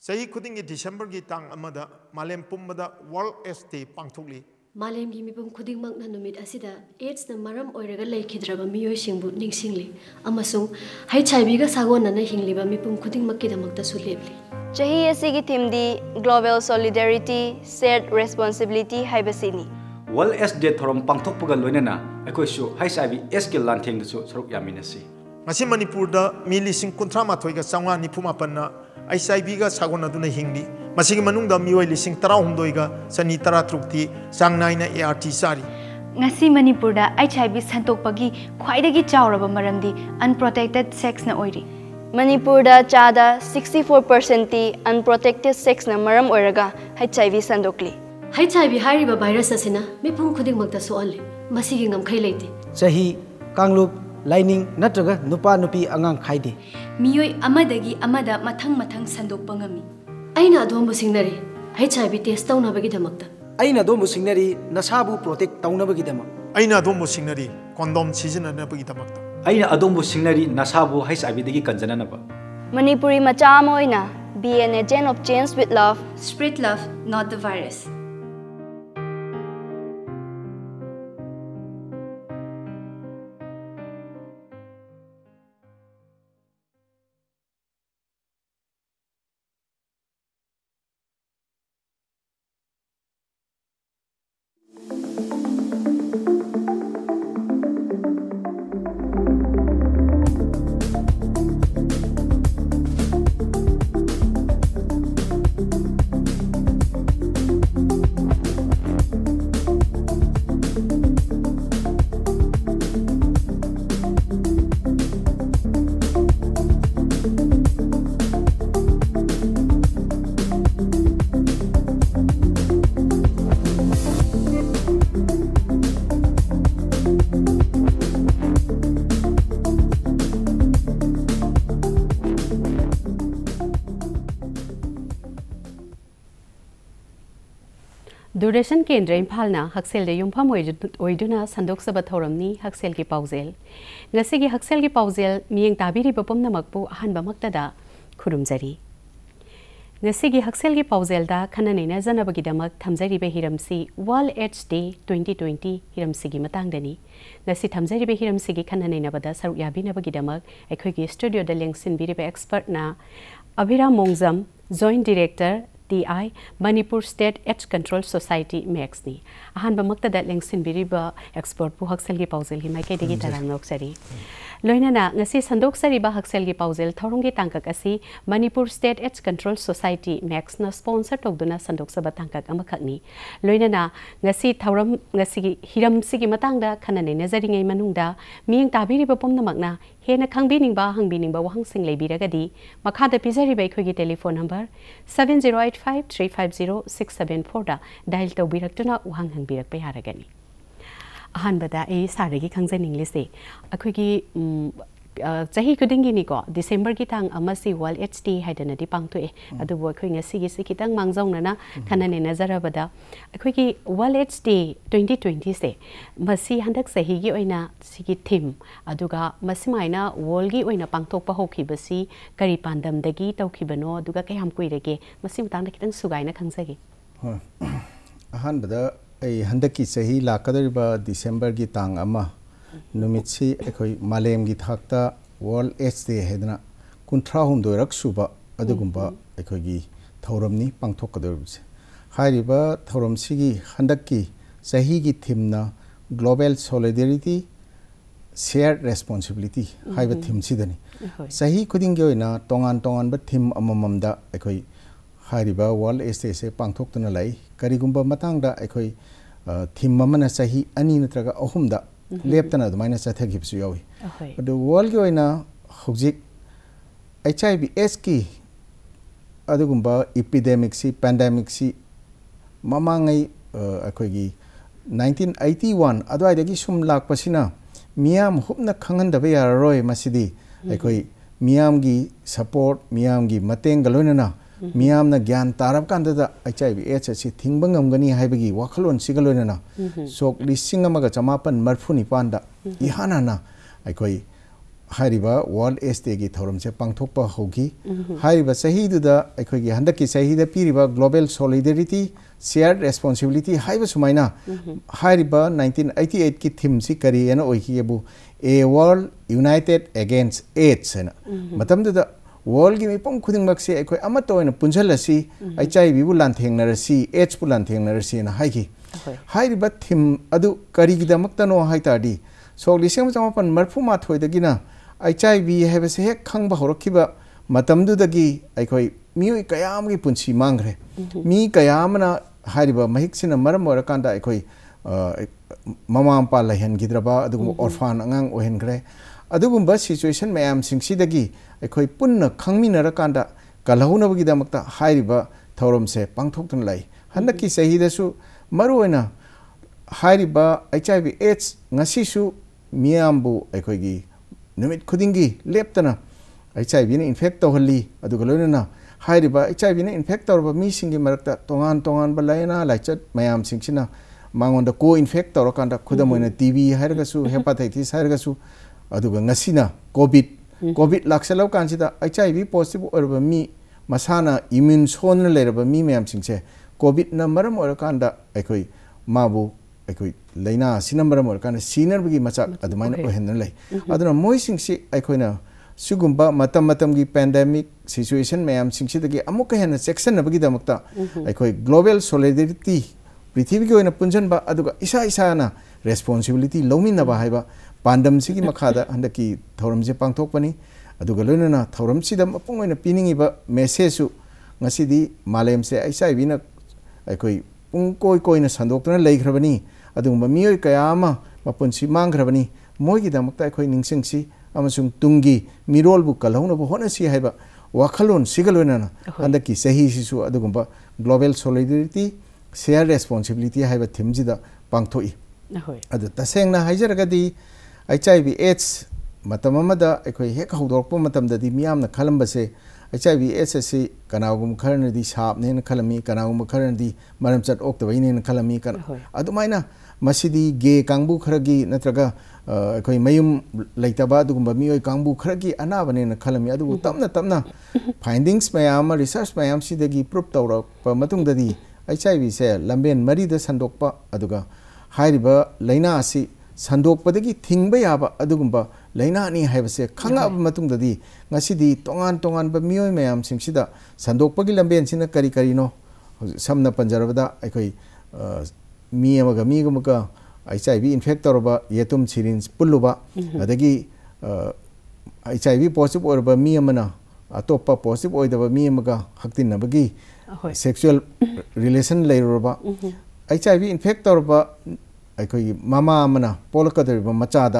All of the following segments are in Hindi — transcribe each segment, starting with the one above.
Sayi kudingi December gi tang amada Malem pumbada World AIDS Day pangthukli. Malem gi mipum kuding mang nanu mit asida AIDS na maram oiraga lekhidra ba miyo singbu ningsingli. Amasung hai chai bi ga sago nana hingli ba mipum kuding makki da makta sulebli. Chahi asi gi thimdi Global Solidarity Shared Responsibility hai basini. World S. Day thorom pangthuk puga loina na ekoi shu hai chai bi AIDS ki lan thing du chu sorok yamina si. Ngasi Manipur da mi lising kuntrama thoi ga sangwa ni pumapanna H I बीग सागोन हिंगी मई लिंग तरहद चनी तरह तरुक्ति चांग नाइन ए आर टी चारी ngasi manipur da hiv santokpagi khwaidagi chawraba maramdi unprotected sex na oiri manipur da chada 64% ti unprotected sex na maram oiraga hiv sandokli hiv hairiba virus asina mipum khuding magta soalle masigi ngam khai leite chahi kanglup lining natraga nupa nupi angang khaide ꯃꯤꯑꯣꯏ ꯑꯃꯗꯒꯤ ꯑꯃꯗ ꯃꯊꯪ ꯃꯊꯪ ꯁꯟꯗꯣꯛꯄ ꯉꯝꯃꯤ ꯑꯩꯅ ꯑꯗꯣꯝꯕꯨ ꯁꯤꯡꯅꯔꯤ ꯑꯩꯆ ꯑꯥꯏ ꯚꯤ ꯇꯦꯁ ꯇꯧꯅꯕꯒꯤꯗꯃꯛꯇ ꯑꯩꯅ ꯑꯗꯣꯝꯕꯨ ꯁꯤꯡꯅꯔꯤ ꯅꯁꯥꯕꯨ ꯄ꯭ꯔꯣꯇꯦꯛ ꯇꯧꯅꯕꯒꯤꯗꯃꯛ ꯑꯩꯅ ꯑꯗꯣꯝꯕꯨ ꯁꯤꯡꯅꯔꯤ ꯀꯣꯟꯗꯣꯝ ꯁꯤꯖꯤꯟꯅꯅꯕꯒꯤꯗꯃꯛꯇ ꯑꯩꯅ ꯑꯗꯣꯝꯕꯨ ꯁꯤꯡꯅꯔꯤ ꯅꯁꯥꯕꯨ ꯍꯩꯆ ꯑꯥꯏ ꯚꯤꯗꯒꯤ ꯀꯟꯖꯅꯅꯕ ꯃꯅꯤꯄꯨꯔꯤ ꯃꯆꯥ ꯑꯃ ꯑꯣꯏꯅ B an agent of change with ꯂꯞ ꯁ꯭ꯄ꯭ꯔꯤꯠ ꯂꯞ ꯅꯣꯠ ꯗ ꯚꯥꯏꯔꯁ ꯗꯨꯔꯦꯁꯟ ꯀꯦꯟꯗ꯭ꯔ ꯏꯝꯐꯥꯜꯅ ꯍꯛꯁꯦꯜꯗ ꯌꯨꯝꯐꯝ ꯑꯣꯏꯗꯨꯅ ꯁꯟꯗꯣꯛꯆꯕ ꯊꯧꯔꯝꯅꯤ ꯍꯛꯁꯦꯜꯒꯤ ꯄꯥꯎꯖꯦꯜ ꯉꯁꯤꯒꯤ ꯍꯛꯁꯦꯜꯒꯤ ꯄꯥꯎꯖꯦꯜ ꯃꯤꯠꯌꯦꯡ ꯇꯥꯕꯤꯔꯤꯕ ꯄꯨꯝꯅꯃꯛꯄꯨ ꯑꯍꯥꯟꯕꯃꯛꯇꯗ ꯈꯨꯔꯨꯝꯖꯔꯤ ꯉꯁꯤꯒꯤ ꯍꯛꯁꯦꯜꯒꯤ ꯄꯥꯎꯖꯦꯜꯗ ꯈꯟꯅ ꯅꯩꯅꯖꯅꯕꯒꯤꯗꯃꯛ ꯊꯝꯖꯔꯤꯕ ꯍꯤꯔꯝꯁꯤ world AIDS day twenty twenty ꯍꯤꯔꯝꯁꯤꯒꯤ ꯃꯇꯥꯡꯗꯅꯤ ꯉꯁꯤ ꯊꯝꯖꯔꯤꯕ ꯍꯤꯔꯝꯁꯤꯒꯤ ꯈꯟꯅ ꯅꯩꯅꯕꯗ ꯁꯔꯨꯛ ꯌꯥꯕꯤꯅꯕꯒꯤꯗꯃꯛ ꯑꯩꯈꯣꯏꯒꯤ ꯁ꯭ꯇꯨꯗꯤꯑꯣꯗ ꯂꯦꯡꯁꯤꯟꯕꯤꯔꯤꯕ ꯑꯦꯛꯁꯄꯔꯠꯅ ꯑꯚꯤꯔꯥꯝ ꯃꯣꯡꯖꯝ ꯖꯣꯏꯟ ꯗꯤꯔꯦꯛꯇꯔ टी आई Manipur state AIDS control society मेक्सनी अहम लेंसीब एक्सपर्ट हक्सल की पाजल की माइक तरह नौसरी लोनना संदोरी हक्सल की पाजल थरों की तंक असी Manipur state AIDS control society society sponsor sponsor तौदान संदोब तंकनाम की खाने नजरी मनुद मैं ताब पुनमना हेन खाबी हाबी वहां लेरगदी मखाद पीजरीब telephone number seven zero eight five three five zero six seven four dial तौर वहां हंगरगनी ꯑꯍꯥꯟꯕꯗ ꯑꯩ ꯁꯥꯔꯗꯒꯤ ꯈꯪꯖꯅꯤꯡꯂꯤꯁꯦ ꯑꯩꯈꯣꯏꯒꯤ ꯆꯍꯤ ꯈꯨꯗꯤꯡꯒꯤꯅꯤꯀꯣ ꯗꯤꯁꯦꯝꯕꯔꯒꯤ ꯇꯥꯡ ꯑꯃꯁꯤ ꯋꯥꯔꯜ ꯑꯦꯗꯁ ꯗꯦ ꯍꯥꯏꯗꯅꯗꯤ ꯄꯥꯡꯊꯣꯛꯑꯦ ꯑꯗꯨꯕꯨ ꯑꯩꯈꯣꯏ ꯉꯁꯤꯒꯤꯁꯤꯈꯤꯇꯪ ꯃꯥꯡꯖꯧꯅꯅ ꯈꯟꯅ ꯅꯩꯅꯖꯔꯕꯗ ꯑꯩꯈꯣꯏꯒꯤ ꯋꯥꯔꯜ ꯑꯦꯗꯁ ꯗꯦ ꯇ꯭ꯋꯦꯟꯇꯤ ꯇ꯭ꯋꯦꯟꯇꯤꯁꯦ ꯃꯁꯤ ꯍꯟꯗꯛ ꯆꯍꯤꯒꯤ ꯑꯣꯏꯅ ꯁꯤꯒꯤ ꯊꯤꯝ ꯑꯗꯨꯒ ꯃꯁꯤꯃꯥꯏꯅ ꯋꯥꯔꯜꯒꯤ ꯑꯣꯏꯅ ꯄꯥꯡꯊꯣꯛꯄ ꯍꯧꯈꯤꯕꯁꯤ ꯀꯔꯤ ꯄꯥꯟꯗꯝꯗꯒꯤ ꯇꯧꯈꯤꯕꯅꯣ ꯑꯗꯨꯒ ꯀꯌꯥꯝ ꯀꯨꯏꯔꯒꯦ ꯃꯁꯤ ꯃꯇꯥꯡꯗ ꯈꯤꯇꯪ ꯁꯨꯒꯥꯏꯅ ꯈꯪꯖꯒꯦ ꯍꯣꯏ ꯑꯍꯥꯟꯕꯗ ꯑꯩ ꯍꯟꯗꯛꯀꯤ ꯆꯍꯤ ꯂꯥꯛꯀꯗꯧꯔꯤꯕ ꯗꯤꯁꯦꯝꯕꯔꯒꯤ ꯇꯥꯡ ꯑꯃ ꯅꯨꯃꯤꯠꯁꯤ ꯑꯩꯈꯣꯏ ꯃꯥꯂꯦꯝꯒꯤ ꯊꯥꯛꯇ ꯋꯥꯔꯜ ꯑꯦꯗꯁ ꯗꯦ ꯍꯥꯏꯗꯅ ꯀꯨꯟꯊ꯭ꯔꯥꯍꯨꯝꯗꯣꯏꯔꯛ ꯁꯨꯕ ꯑꯗꯨꯒꯨꯝꯕ ꯑꯩꯈꯣꯏꯒꯤ ꯊꯧꯔꯝꯅꯤ ꯄꯥꯡꯊꯣꯛꯀꯗꯧꯔꯤꯕꯁꯦ ꯍꯥꯏꯔꯤꯕ ꯊꯧꯔꯝꯁꯤꯒꯤ ꯍꯟꯗꯛꯀꯤ ꯆꯍꯤꯒꯤ ꯊꯤꯝꯅ ꯒ꯭ꯂꯣꯕꯦꯜ ꯁꯣꯂꯤꯗꯔꯤꯇꯤ ꯁꯤꯌꯔ ꯔꯦꯁꯄꯣꯟꯁꯤꯕꯤꯂꯤꯇꯤ ꯍꯥꯏꯕ ꯊꯤꯝꯁꯤꯗꯅꯤ ꯆꯍꯤ ꯈꯨꯗꯤꯡꯒꯤ ꯑꯣꯏꯅ ꯇꯣꯉꯥꯟ ꯇꯣꯉꯥꯟꯕ ꯊꯤꯝ ꯑꯃꯃꯝꯗ ꯑꯩꯈꯣꯏ ꯍꯥꯏꯔꯤꯕ ꯋꯥꯔꯜ ꯑꯦꯁ ꯗꯦꯁꯦ ꯄꯥꯡꯊꯣꯛꯇꯨꯅ ꯂꯥꯛꯏ ꯀꯔꯤꯒꯨꯝꯕ ꯃꯇꯥꯡꯗ ꯑꯩꯈꯣꯏ ꯊꯤꯝ ꯑꯃꯅ ꯆꯍꯤ ꯑꯅꯤ ꯅꯠꯇ꯭ꯔꯒ ꯑꯍꯨꯝꯗ ꯂꯦꯞꯇꯅ ꯑꯗꯨꯃꯥꯏꯅ ꯆꯠꯊꯈꯤꯕꯁꯨ ꯌꯥꯎꯏ ꯑꯗꯨ ꯋꯥꯔꯜꯒꯤ ꯑꯣꯏꯅ ꯍꯧꯖꯤꯛ ꯑꯩꯆ ꯑꯥꯏ ꯚꯤ ꯑꯦꯁꯀꯤ ꯑꯗꯨꯒꯨꯝꯕ ꯏꯄꯤꯗꯦꯃꯤꯛꯁꯤ ꯄꯦꯟꯗꯦꯃꯤꯛꯁꯤ ꯃꯃꯥꯡꯉꯩ ꯑꯩꯈꯣꯏꯒꯤ ꯅꯥꯏꯟꯇꯤꯟ ꯑꯩꯠꯇꯤ ꯋꯥꯟ ꯑꯗꯨꯋꯥꯏꯗꯒꯤ ꯁꯨꯝ ꯂꯥꯛꯄꯁꯤꯅ ꯃꯤꯌꯥꯝ ꯍꯨꯞꯅ ꯈꯪꯍꯟꯗꯕ ꯌꯥꯔꯔꯣꯏ ꯃꯁꯤꯗꯤ ꯑꯩꯈꯣꯏ ꯃꯤꯌꯥꯝꯒꯤ ꯁꯄꯣꯔꯠ ꯃꯤꯌꯥꯝꯒꯤ ꯃꯇꯦꯡꯒ ꯂꯣꯏꯅꯅ मियामन ज्ञान तारकान एच आई वी एच अच्छे थिंब गमगनी वखलों से लोन शोक लिंग चमापन मरफू निपान इहानाई वर्ल्ड एस डे की थोर से पाथोप होगी की ग्लोबल सोलीदेरीटी शेयर रेस्पोंसीबिलिटी है सूमाय नाइनटीन एटी एट की थीम से कई है a world united against AIDS है ꯋꯥꯔꯜꯒꯤ ꯃꯤꯄꯨꯝ ꯈꯨꯗꯤꯡꯃꯛꯁꯦ ꯑꯩꯈꯣꯏ ꯑꯃꯠꯇ ꯑꯣꯏꯅ ꯄꯨꯟꯁꯤꯜꯂꯁꯤ ꯑꯩꯆꯥꯏꯕꯤꯕꯨ ꯂꯥꯟꯊꯦꯡꯅꯔꯁꯤ ꯑꯦꯗꯁꯄꯨ ꯂꯥꯟꯊꯦꯡꯅꯔꯁꯤꯅ ꯍꯥꯏꯈꯤ ꯍꯥꯏꯔꯤꯕ ꯊꯤꯝ ꯑꯗꯨ ꯀꯔꯤꯒꯤꯗꯃꯛꯇꯅꯣ ꯍꯥꯏꯇꯥꯔꯗꯤ ꯁꯣꯛ ꯂꯤꯁꯤꯡ ꯑꯃ ꯆꯃꯥꯄꯟ ꯃꯔꯐꯨ ꯃꯥꯊꯣꯏꯗꯒꯤꯅ ꯑꯩꯆꯥꯏꯕꯤ ꯍꯥꯏꯕꯁꯦ ꯍꯦꯛ ꯈꯪꯕ ꯍꯧꯔꯛꯈꯤꯕ ꯃꯇꯝꯗꯨꯗꯒꯤ ꯑꯩꯈꯣꯏ ꯃꯤꯑꯣꯏ ꯀꯌꯥ ꯑꯃꯒꯤ ꯄꯨꯟꯁꯤ ꯃꯥꯡꯈ꯭ꯔꯦ ꯃꯤ ꯀꯌꯥ ꯑꯃꯅ ꯍꯥꯏꯔꯤꯕ ꯃꯍꯤꯛꯁꯤꯅ ꯃꯔꯝ ꯑꯣꯏꯔꯀꯥꯟꯗ ꯑꯩꯈꯣꯏ ꯃꯃꯥ ꯃꯄꯥ ꯂꯩꯍꯟꯈꯤꯗ꯭ꯔꯕ ꯑꯗꯨꯒꯨꯝꯕ ꯑꯣꯔꯐꯥꯟ ꯑꯉꯥꯡ ꯑꯣꯏꯍꯟꯈ꯭ꯔꯦ ꯑꯗꯨꯒꯨꯝꯕ ꯁꯤꯆꯨꯋꯦꯁꯟ ꯃꯌꯥꯝꯁꯤꯡꯁꯤꯗꯒꯤ ꯑꯩꯈꯣꯏ ꯄꯨꯟꯅ ꯈꯪꯃꯤꯟꯅꯔꯀꯥꯟꯗ ꯀꯜꯍꯧꯅꯕꯒꯤꯗꯃꯛꯇ ꯍꯥꯏꯔꯤꯕ ꯊꯧꯔꯝꯁꯦ ꯄꯥꯡꯊꯣꯛꯇꯨꯅ ꯂꯩ ꯍꯟꯗꯛꯀꯤ ꯆꯍꯤꯗꯁꯨ ꯃꯔꯨꯑꯣꯏꯅ ꯍꯥꯏꯔꯤꯕ ꯑꯩꯆ ꯑꯥꯏ ꯚꯤ ꯑꯦꯗꯁ ꯉꯁꯤꯁꯨ ꯃꯤꯌꯥꯝꯕꯨ ꯑꯩꯈꯣꯏꯒꯤ ꯅꯨꯃꯤꯠ ꯈꯨꯗꯤꯡꯒꯤ ꯂꯦꯞꯇꯅ ꯑꯩꯆ ꯑꯥꯏ ꯚꯤꯅ ꯏꯟꯐꯦꯛ ꯇꯧꯍꯜꯂꯤ ꯑꯗꯨꯒ ꯂꯣꯏꯅꯅ ꯍꯥꯏꯔꯤꯕ ꯑꯩꯆ ꯑꯥꯏ ꯚꯤꯅ ꯏꯟꯐꯦꯛ ꯇꯧꯔꯕ ꯃꯤꯁꯤꯡꯒꯤ ꯃꯔꯛꯇ ꯇꯣꯉꯥꯟ ꯇꯣꯉꯥꯟꯕ ꯂꯥꯏꯅꯥ ꯂꯥꯏꯆꯠ ꯃꯌꯥꯝꯁꯤꯡꯁꯤꯅ ꯃꯉꯣꯟꯗ ꯀꯣ ꯏꯟꯐꯦꯛ ꯇꯧꯔꯀꯥꯟꯗ ꯈꯨꯗꯝ ꯑꯣꯏꯅ ꯇꯤ ꯕꯤ ꯍꯥꯏꯔꯒꯁꯨ ꯍꯦꯄꯥꯇꯥꯏꯇꯤꯁ ꯍꯥꯏꯔꯒꯁꯨ ꯑꯗꯨꯒ ꯉꯁꯤꯅ ꯀꯣꯚꯤꯗ ꯀꯣꯚꯤꯗ ꯂꯥꯛꯁꯜꯂꯕ ꯀꯥꯟꯁꯤꯗ ꯑꯩꯆ ꯑꯥꯏ ꯚꯤ ꯄꯣꯖꯤꯇꯤꯕ ꯑꯣꯏꯔꯕ ꯃꯤ ꯃꯁꯥꯅ ꯏꯃ꯭ꯌꯨꯟ ꯁꯣꯟꯅ ꯂꯩꯔꯕ ꯃꯤ ꯃꯌꯥꯝꯁꯤꯡꯁꯦ ꯀꯣꯚꯤꯗꯅ ꯃꯔꯝ ꯑꯣꯏꯔꯀꯥꯟꯗ ꯑꯩꯈꯣꯏ ꯃꯥꯕꯨ ꯑꯩꯈꯣꯏ ꯂꯥꯏꯅꯥ ꯑꯁꯤꯅ ꯃꯔꯝ ꯑꯣꯏꯔꯀꯥꯟꯗ ꯁꯤꯅꯕꯒꯤ ꯃꯆꯥꯛ ꯑꯗꯨꯃꯥꯏꯅ ꯑꯣꯏꯍꯟꯗꯨꯅ ꯂꯩ ꯑꯗꯨꯅ ꯃꯣꯏꯁꯤꯡꯁꯤ ꯑꯩꯈꯣꯏꯅ ꯁꯤꯒꯨꯝꯕ ꯃꯇꯝ ꯃꯇꯝꯒꯤ ꯄꯦꯟꯗꯦꯃꯤꯛ ꯁꯤꯆꯨꯋꯦꯁꯟ ꯃꯌꯥꯝꯁꯤꯡꯁꯤꯗꯒꯤ ꯑꯃꯨꯛꯀ ꯍꯦꯟꯅ ꯆꯦꯛꯁꯤꯟꯅꯕꯒꯤꯗꯃꯛꯇ ꯑꯩꯈꯣꯏ ꯒ꯭ꯂꯣꯕꯦꯜ ꯁꯣꯂꯤꯗꯔꯤꯇꯤ ꯄ꯭ꯔꯤꯊꯤꯕꯤꯒꯤ ꯑꯣꯏꯅ ꯄꯨꯟꯁꯤꯟꯕ ꯑꯗꯨꯒ ꯏꯁꯥ ꯏꯁꯥꯅ ꯔꯦꯁꯄꯣꯟꯁꯤꯕꯤꯂꯤꯇꯤ ꯂꯧꯃꯤꯟꯅꯕ ꯍꯥꯏꯕ ꯄꯥꯟꯗꯝꯁꯤꯒꯤ ꯃꯈꯥꯗ ꯍꯟꯗꯛꯀꯤ ꯊꯧꯔꯝꯁꯦ ꯄꯥꯡꯊꯣꯛꯄꯅꯤ ꯑꯗꯨꯒ ꯂꯣꯏꯅꯅ ꯊꯧꯔꯝꯁꯤꯗ ꯃꯄꯨꯡ ꯑꯣꯏꯅ ꯄꯤꯅꯤꯡꯉꯤꯕ ꯃꯦꯁꯦꯖꯁꯨ ꯉꯁꯤꯗꯤ ꯃꯥꯂꯦꯝꯁꯦ ꯑꯩꯆ ꯑꯥꯏ ꯚꯤꯅ ꯑꯩꯈꯣꯏ ꯄꯨꯡ ꯀꯣꯏ ꯀꯣꯏꯅ ꯁꯟꯗꯣꯛꯇꯨꯅ ꯂꯩꯈ꯭ꯔꯕꯅꯤ ꯑꯗꯨꯒꯨꯝꯕ ꯃꯤꯑꯣꯏ ꯀꯌꯥ ꯑꯃ ꯃꯄꯨꯟꯁꯤ ꯃꯥꯡꯈ꯭ꯔꯕꯅꯤ ꯃꯣꯏꯒꯤꯗꯃꯛꯇ ꯑꯩꯈꯣꯏ ꯅꯤꯡꯁꯤꯡꯁꯤ ꯑꯃꯁꯨꯡ ꯇꯨꯡꯒꯤ ꯃꯤꯔꯣꯜꯕꯨ ꯀꯜꯍꯧꯅꯕ ꯍꯣꯠꯅꯁꯤ ꯍꯥꯏꯕ ꯋꯥꯈꯜꯂꯣꯟꯁꯤꯒ ꯂꯣꯏꯅꯅ ꯍꯟꯗꯛꯀꯤ ꯆꯍꯤꯁꯤꯁꯨ ꯑꯗꯨꯒꯨꯝꯕ ꯒ꯭ꯂꯣꯕꯦꯜ ꯁꯣꯂꯤꯗꯔꯤꯇꯤ ꯁꯦꯌꯔ ꯔꯦꯁꯄꯣꯟꯁꯤꯕꯤꯂꯤꯇꯤ ꯍꯥꯏꯕ ꯊꯤꯝꯁꯤꯗ ꯄꯥꯡꯊꯣꯛꯏ ꯑꯗꯨ ꯇꯁꯦꯡꯅ ꯍꯥꯏꯖꯔꯒꯗꯤ एच आई वी एच्स मतम हेक हौदी मियामन खलबसे एच आई वी एच्स से कनागम खरने सापने खलमी कनागम खरने मरम चट ओक्तने खलमी अदमी गे कांगू खर की नत्रग अखो मयू लेटब अगुब मई कांगू खर की अनाबने खलमी अब तम तम फाइंडिंग्स मैम रिसर्च मैम से प्रूफ तौर एच आई वी से लंबे मरीद सन्दोंब लेना ꯁꯟꯗꯣꯛꯄꯗꯒꯤ ꯊꯤꯡꯕ ꯌꯥꯕ ꯑꯗꯨꯒꯨꯝꯕ ꯂꯩꯅꯥꯅꯤ ꯍꯥꯏꯕꯁꯦ ꯈꯪꯉꯛꯑꯕ ꯃꯇꯨꯡꯗꯗꯤ ꯉꯁꯤꯗꯤ ꯇꯣꯉꯥꯟ ꯇꯣꯉꯥꯟꯕ ꯃꯤꯑꯣꯏ ꯃꯌꯥꯝꯁꯤꯡꯁꯤꯗ ꯁꯟꯗꯣꯛꯄꯒꯤ ꯂꯝꯕꯦꯟꯁꯤꯅ ꯀꯔꯤ ꯀꯔꯤꯅꯣ ꯁꯝꯅ ꯄꯟꯖꯔꯕꯗ ꯑꯩꯈꯣꯏ ꯃꯤ ꯑꯃꯒ ꯃꯤ ꯑꯃꯒ ꯑꯩꯆ ꯑꯥꯏ ꯚꯤ ꯏꯟꯐꯦꯛ ꯇꯧꯔꯕ ꯌꯦꯇꯨꯝ ꯁꯤꯔꯤꯟꯁ ꯄꯨꯜꯂꯨꯕ ꯑꯗꯒꯤ ꯑꯩꯆ ꯑꯥꯏ ꯚꯤ ꯄꯣꯖꯤꯇꯤꯕ ꯑꯣꯏꯔꯕ ꯃꯤ ꯑꯃꯅ ꯑꯇꯣꯞꯄ ꯄꯣꯖꯤꯇꯤꯕ ꯑꯣꯏꯗꯕ ꯃꯤ ꯑꯃꯒ ꯍꯛꯇꯤꯟꯅꯕꯒꯤ ꯁꯦꯛꯁꯨꯋꯦꯜ ꯔꯤꯂꯦꯁꯟ ꯂꯩꯔꯨꯔꯕ ꯑꯩꯆ ꯑꯥꯏ ꯚꯤ ꯏꯟꯐꯦꯛ ꯇꯧꯔꯕ ममा पोलकद्रब मचाद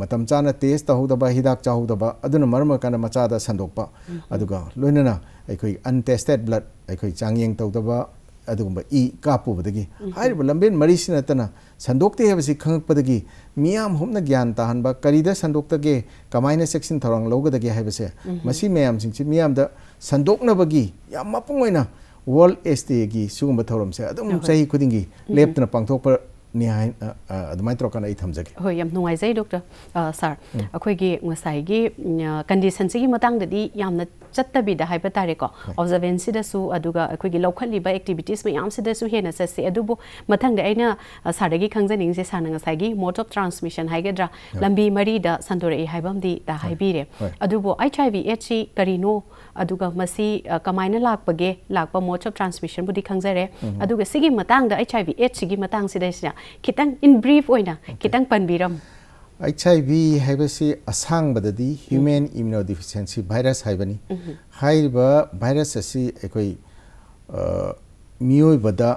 मतम चाहना टेस्ट तौदब हिदाक चाहौदब अम का मचाद सन्दप अगनाई अनटेस्टेड ब्लड चांग तौदब अगुब इ का पुबदगी लंबे मरी सन्दते है खंगपदी मैम हूं ग्यान ताब करीद सन्दे कमाय चेसन तौर लौगदे है मैम सिंह मैमद सन्दनबगी मपूंगना वर्ल्ड एस टे की सूब तौर से चाह खुद पाथोप ꯅꯤ ꯑꯗꯨꯃꯥꯏꯅ ꯇꯧꯔꯀꯥꯟꯗ ꯑꯩ ꯊꯝꯖꯒꯦ ꯍꯣꯏ ꯌꯥꯝ ꯅꯨꯡꯉꯥꯏꯖꯩ ꯗꯣꯛꯇꯔ ꯁꯥꯔ ꯑꯩꯈꯣꯏꯒꯤ ꯉꯁꯥꯏꯒꯤ ꯀꯟꯗꯤꯁꯟꯁꯤꯒꯤ ꯃꯇꯥꯡꯗꯗꯤ ꯌꯥꯝꯅ ꯆꯠꯇꯕꯤꯗ ꯍꯥꯏꯕ ꯇꯥꯔꯦꯀꯣ ꯑꯣꯕꯖꯔꯕꯦꯟꯁꯤꯗꯁꯨ ꯑꯗꯨꯒ ꯑꯩꯈꯣꯏꯒꯤ ꯂꯧꯈꯠꯂꯤꯕ ꯑꯦꯛꯇꯤꯚꯤꯇꯤꯁ ꯃꯌꯥꯝꯁꯤꯗꯁꯨ ꯍꯦꯟꯅ ꯆꯠꯁꯤ ꯑꯗꯨꯕꯨ ꯃꯊꯪꯗ ꯑꯩꯅ ꯁꯥꯔꯗꯒꯤ ꯈꯪꯖꯅꯤꯡꯉꯤꯁꯦ ꯁꯥꯔꯅ ꯉꯁꯥꯏꯒꯤ ꯃꯣꯠ ꯑꯣꯐ ꯇ꯭ꯔꯥꯟꯁꯃꯤꯁꯟ ꯍꯥꯏꯒꯗ꯭ꯔꯥ ꯂꯝꯕꯤ ꯃꯔꯤꯗ ꯁꯟꯗꯣꯔꯛꯏ ꯍꯥꯏꯕ ꯑꯃꯗꯤ ꯍꯥꯏꯕꯤꯔꯦ ꯑꯗꯨꯕꯨ ꯑꯩꯆ ꯑꯥꯏ ꯚꯤ ꯑꯦꯠꯁꯤ ꯀꯔꯤꯅꯣ ꯑꯗꯨꯒ ꯃꯁꯤ ꯀꯃꯥꯏꯅ ꯂꯥꯛꯄꯒꯦ ꯂꯥꯛꯄ ꯃꯣꯠꯁ ꯑꯣꯐ ꯇ꯭ꯔꯥꯟꯁꯃꯤꯁꯟꯕꯨꯗꯤ ꯈꯪꯖꯔꯦ ꯑꯗꯨꯒ ꯁꯤꯒꯤ ꯃꯇꯥꯡꯗ ꯑꯩꯆ ꯑꯥꯏ ꯚꯤ ꯑꯦꯠꯁꯤꯒꯤ ꯃꯇꯥꯡꯁꯤꯗꯩꯁꯤꯗ खितंग इन ब्रीफ ओइना खितंग पनबिरम HIV हाइबसी असंगबददी ह्यूमन इम्यूनोडिफिशियेंसी भाइरस हाइबनी हाइबा भाइरस असि एकोइ मियोइबदा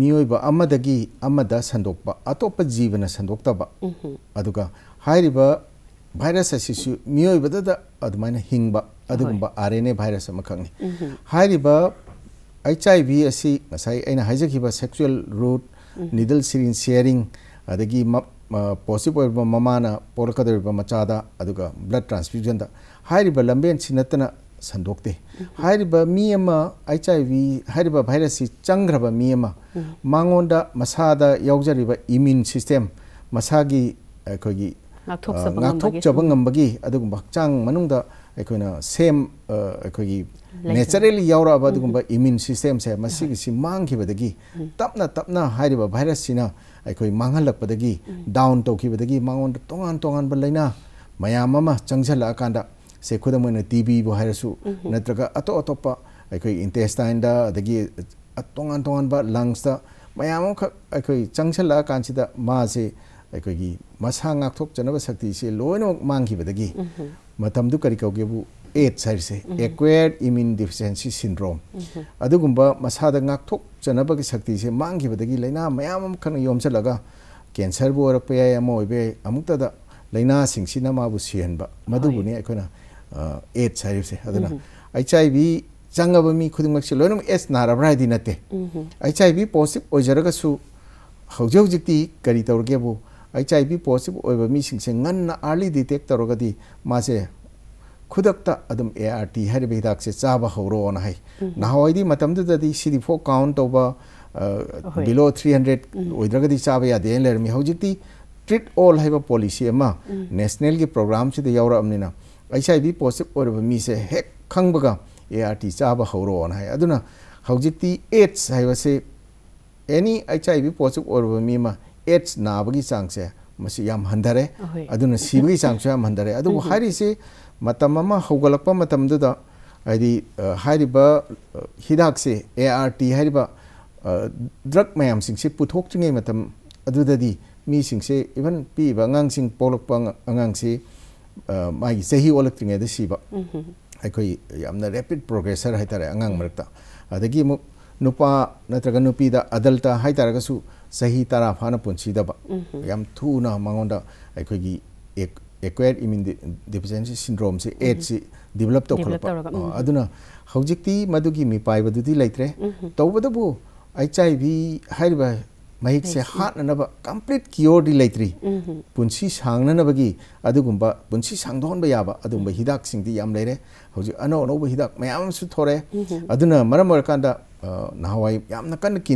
मियोइबा अमदगी अमदा अतोप जीवन संदोकतबा अदुगा हाइबा भाइरस असिसु मियोइबददा अदमाइन हिंगबा अदुगुम्बा आरएनए भाइरस अमखंगनि हाइबा HIV असी ngasai aina needle syringe sharing adagi possible ba mama na por ka der ba macha aduga blood transfusion da hairi ba lamben sinatna sandokte hairi ba miema hiv hairi ba virus changra ba miema mangonda masa da yogjari ba immune system masa gi eh, ko gi na thok sa ba ngam ba gi bakchang manung ꯑꯩꯈꯣꯏꯅ ꯁꯦꯝ ꯑꯩꯈꯣꯏꯒꯤ ꯅꯦꯆꯔꯦꯜꯂꯤ ꯌꯥꯎꯔꯛꯑꯕ ꯑꯗꯨꯒꯨꯝꯕ ꯏꯃ꯭ꯌꯨꯟ ꯁꯤꯁꯇꯦꯝꯁꯦ ꯃꯁꯤꯒꯤꯁꯤ ꯃꯥꯡꯈꯤꯕꯗꯒꯤ ꯇꯞꯅ ꯇꯞꯅ ꯍꯥꯏꯔꯤꯕ ꯚꯥꯏꯔꯁꯁꯤꯅ ꯑꯩꯈꯣꯏ ꯃꯥꯡꯍꯜꯂꯛꯄꯗꯒꯤ ꯗꯥꯎꯟ ꯇꯧꯈꯤꯕꯗꯒꯤ ꯃꯉꯣꯟꯗ ꯇꯣꯉꯥꯟ ꯇꯣꯉꯥꯟꯕ ꯂꯩꯅꯥ ꯃꯌꯥꯝ ꯑꯃ ꯆꯪꯁꯤꯜꯂꯛꯑꯀꯥꯟꯗ ꯁꯦ ꯈꯨꯗꯝ ꯑꯣꯏꯅ ꯇꯤꯕꯤꯕꯨ ꯍꯥꯏꯔꯁꯨ ꯅꯠꯇ꯭ꯔꯒ ꯑꯇꯣꯞ ꯑꯇꯣꯞꯄ ꯑꯩꯈꯣꯏ ꯏꯟꯇꯦꯁꯇꯥꯏꯟꯗ ꯑꯗꯒꯤ ꯇꯣꯉꯥꯟ ꯇꯣꯉꯥꯟꯕ ꯂꯪꯁꯇ ꯃꯌꯥꯝ ꯑꯃꯈꯛ ꯑꯩꯈꯣꯏ ꯆꯪꯁꯤꯜꯂꯛꯑꯀꯥꯟꯁꯤꯗ ꯃꯥꯁꯦ ꯑꯩꯈꯣꯏꯒꯤ ꯃꯁꯥ ꯉꯥꯛꯊꯣꯛꯆꯅꯕ ꯁꯛꯇꯤꯁꯦ ꯂꯣꯏꯅꯃꯛ ꯃꯥꯡꯈꯤꯕꯗꯒꯤ मतलब करीकोगे एड्स है एक्वेर इम्यून डिफिशेंसी सिंड्रोम अगुब मसाद गाथोचनब की शक्ति से मांगीबदना मैम योजल कैंसर भीरपेमेंदना माब मधुबने एड्स है एच आई वि चंगब मी खुद से लोन एड्स नाब्रा नाते एच आई वि पॉजिटिव होजरगू हजिक कई तौरगेबू एच आई वी पॉजिटिव होब मीसे मासे खुदक्त अदम ए आर टी है हिदा से चाब हौरोना है नहावाई मतमदुददी सिदी फो काउंट तौब बिलो थ्री हंड्रेड होदरगदी चाब यादे लेरमी हौजिकती ट्रीट ऑल है पॉलिसी नेशनल की प्रोग्राम से यौरबनीना एच आई वी पॉजिटिव होब मीसे हेक ए आर टी चाब हौरोना है अदुना एड्स है एनी एच आई वी पॉजिटिव होब एड्स नाबगी चांगसे मसी याम हंधरे अदुन सीबगी चांगसे याम हंधरे अदु हारिसे मतम अमा ड्रग मैम सिंगसे पुथोक्चिंगे मी सिंगसे इवन पीब अंगांग सिंग पोलक पंग अंगांग से मागी सही ओलक्तिंगे द सीबा ꯑꯩꯈꯣꯏ ꯌꯥꯝꯅ ꯔꯦꯄꯤꯠ ꯄ꯭ꯔꯣꯒ꯭ꯔꯦꯁꯔ ꯍꯥꯏꯇꯥꯔꯦ ꯑꯉꯥꯡ सही तरह फान पुसीदब थून मगोद एक्ट इम्यून डिफिशेंसी सिंड्रोम से एड्स डेवलप तौखलती मपायबद्रे तबदू एच आई वी है मैं हाथनब कम्प्लीट क्योरद्री पुनसी सागनबी सांदोंब हिदे अनौ अनौब हिदा मैम थोड़े मरमक नहवाई कन्न की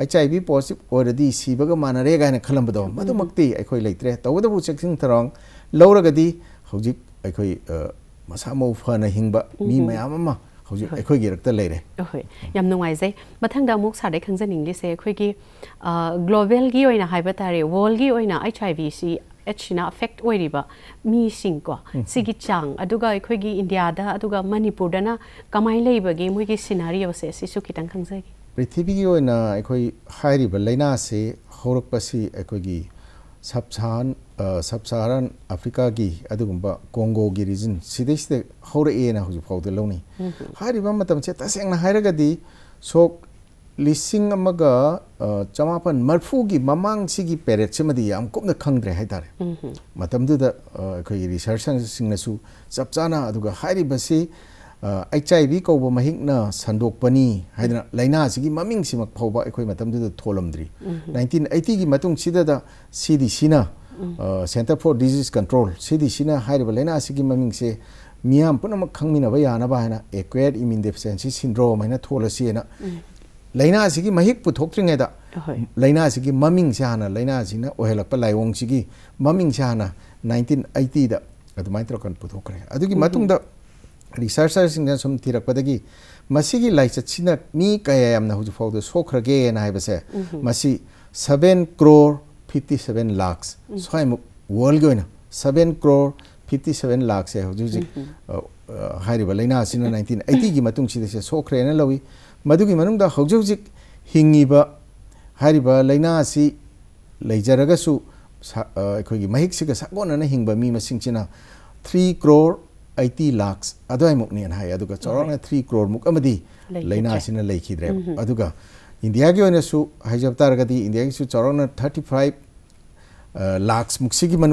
एच आई वी पॉजिटिव मानर है खलबद मदमें तब चेसंग लौरगदी मसा मऊ फिंग मैम याम नाइजे मतंग सा खाजनीसे ग्लोबल की वर्ल्ड की एच आई वी सी एचसी अफेक्ट होरीब मीसिंगको सिंह चांगी इंडियादना कमाई लेबगी मोदी सिनारी खाजगी ꯄ꯭ꯔꯤꯊꯤꯕꯤꯒꯤ ꯑꯣꯏꯅ ꯑꯩꯈꯣꯏ ꯍꯥꯏꯔꯤꯕ ꯂꯥꯏꯅꯥꯁꯤ ꯍꯧꯔꯛꯄꯁꯤ ꯑꯩꯈꯣꯏꯒꯤ ꯁꯕ ꯁꯍꯥꯔꯟ ꯁꯕ ꯁꯍꯥꯔꯟ ꯑꯐ꯭ꯔꯤꯀꯥꯒꯤ ꯑꯗꯨꯒꯨꯝꯕ ꯀꯣꯡꯒꯣꯒꯤ ꯔꯤꯖꯟ ꯁꯤꯗꯩꯁꯤꯗ ꯍꯧꯔꯛꯑꯦꯅ ꯍꯧꯖꯤꯛ ꯐꯥꯎꯗ ꯂꯧꯅꯩ ꯍꯥꯏꯔꯤꯕ ꯃꯇꯝꯁꯦ ꯇꯁꯦꯡꯅ ꯍꯥꯏꯔꯒꯗꯤ ꯁꯣꯛ ꯂꯤꯁꯤꯡ ꯑꯃꯒ ꯆꯃꯥꯄꯟ ꯃꯔꯐꯨꯒꯤ ꯃꯃꯥꯡꯁꯤꯒꯤ ꯄꯦꯔꯦꯠꯁꯤꯃꯗꯤ ꯌꯥꯝ ꯀꯨꯞꯅ ꯈꯪꯗ꯭ꯔꯦ ꯍꯥꯏꯇꯥꯔꯦ ꯃꯇꯝꯗꯨꯗ ꯑꯩꯈꯣꯏꯒꯤ ꯔꯤꯁꯔꯆꯔꯁꯤꯡꯅꯁꯨ ꯆꯞ ꯆꯥꯅ ꯑꯗꯨꯒ ꯍꯥꯏꯔꯤꯕꯁꯤ एच आई वी कौब महिकना सन्दोपनी है लेना से ममिंग फाव थोलमद्री नाइनटीन एटी की डी सीना center for disease control C D सीना लेना से ममिंग से मियाम पुनम खाब है एक्वेड इम्यून डेफिशेंसी सिंड्रोम है थोलसीना लेना से महिक पुथोक्रीद लेना से ममिंग से हाँ लेना ओहल्प लाइवों से ममिंग से हाँ नाइनटीन एटी अदमाय रिसर्चर सुम तीरपदी की मी क्या हूँ सोख्रगे हैबसे seven crore fifty seven lakh स्वयं वर्ल्ड की seven crore fifty seven lakh से हजुना नाइन्टीन एटी की सोख्रे लवि मदूद हजिक हिंगना लेजरगू सा हिंग मी थ्री क्रोर ꯑꯩꯠꯇꯤ लाख ꯑꯗꯨꯋꯥꯏꯃꯨꯛꯅꯦꯅ ꯍꯥꯏ ꯑꯗꯨꯒ ꯆꯥꯎꯔꯥꯛꯅ ꯊ꯭ꯔꯤ ꯀ꯭ꯔꯣꯔꯃꯨꯛ ꯑꯃꯗꯤ ꯂꯥꯏꯅꯥꯁꯤꯅ ꯂꯩꯈꯤꯗ꯭ꯔꯦꯕ ꯑꯗꯨꯒ ꯏꯟꯗꯤꯌꯥꯒꯤ ꯑꯣꯏꯅꯁꯨ ꯍꯥꯏꯖꯕ ꯇꯥꯔꯒꯗꯤ ꯏꯟꯗꯤꯌꯥꯒꯤꯁꯨ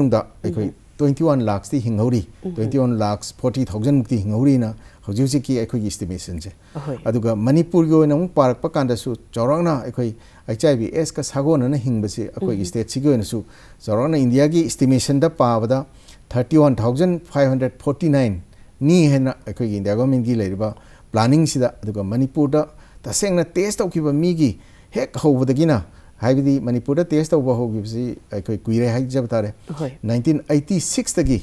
ꯆꯥꯎꯔꯥꯛꯅ thirty five twenty one lakh से हिंगौरी twenty one lakh forty thousand मुक्ति हिंगौरीना हजी हजी अखोई एस्टिमेसन से मनपुर पारप कानू एच आई बी एस का सागोन से अखोई स्टेट से चौरना इंडिया की एस्टिमेसन पाबद thirty one thousand five hundred forty nine नहीं है इंडिया गवर्मेंट प्लानिंग से मनपुर तसेंग टेस्ट तौब मी हेक होगी मनपुर टेस्ट तब होगी कुरे है तारे नाइनटीन एट्टी सिक्सदी